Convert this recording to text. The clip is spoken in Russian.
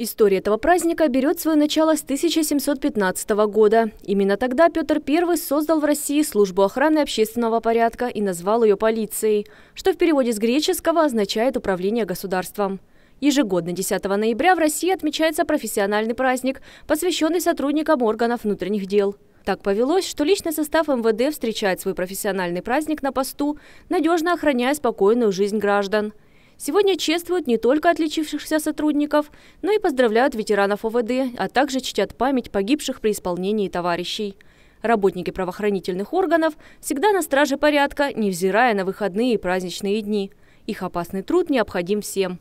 История этого праздника берет свое начало с 1715 года. Именно тогда Петр I создал в России службу охраны общественного порядка и назвал ее полицией, что в переводе с греческого означает «управление государством». Ежегодно 10 ноября в России отмечается профессиональный праздник, посвященный сотрудникам органов внутренних дел. Так повелось, что личный состав МВД встречает свой профессиональный праздник на посту, надежно охраняя спокойную жизнь граждан – Сегодня чествуют не только отличившихся сотрудников, но и поздравляют ветеранов ОВД, а также чтят память погибших при исполнении товарищей. Работники правоохранительных органов всегда на страже порядка, невзирая на выходные и праздничные дни. Их опасный труд необходим всем.